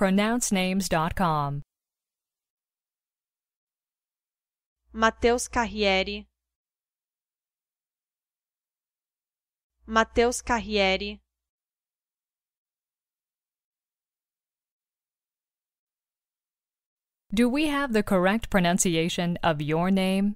pronouncenames.com. Matheus Carriere Matheus Carriere Do we have the correct pronunciation of your name?